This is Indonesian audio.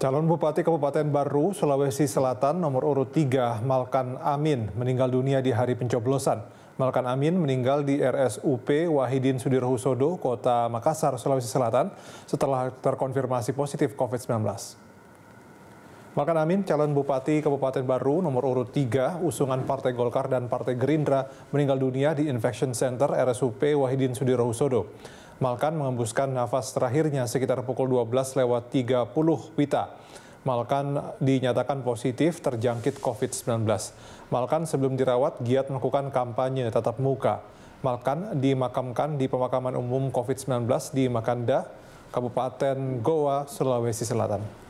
Calon Bupati Kabupaten Baru, Sulawesi Selatan nomor urut 3 Malkan Amin meninggal dunia di hari pencoblosan. Malkan Amin meninggal di RSUP Wahidin Sudirohusodo, Kota Makassar, Sulawesi Selatan setelah terkonfirmasi positif COVID-19. Malkan Amin, calon Bupati Kabupaten Baru nomor urut 3, usungan Partai Golkar dan Partai Gerindra meninggal dunia di Infection Center RSUP Wahidin Sudirohusodo. Malkan mengembuskan nafas terakhirnya sekitar pukul 12 lewat 30 Wita. Malkan dinyatakan positif terjangkit COVID-19. Malkan sebelum dirawat giat melakukan kampanye tatap muka. Malkan dimakamkan di pemakaman umum COVID-19 di Makanda, Kabupaten Goa, Sulawesi Selatan.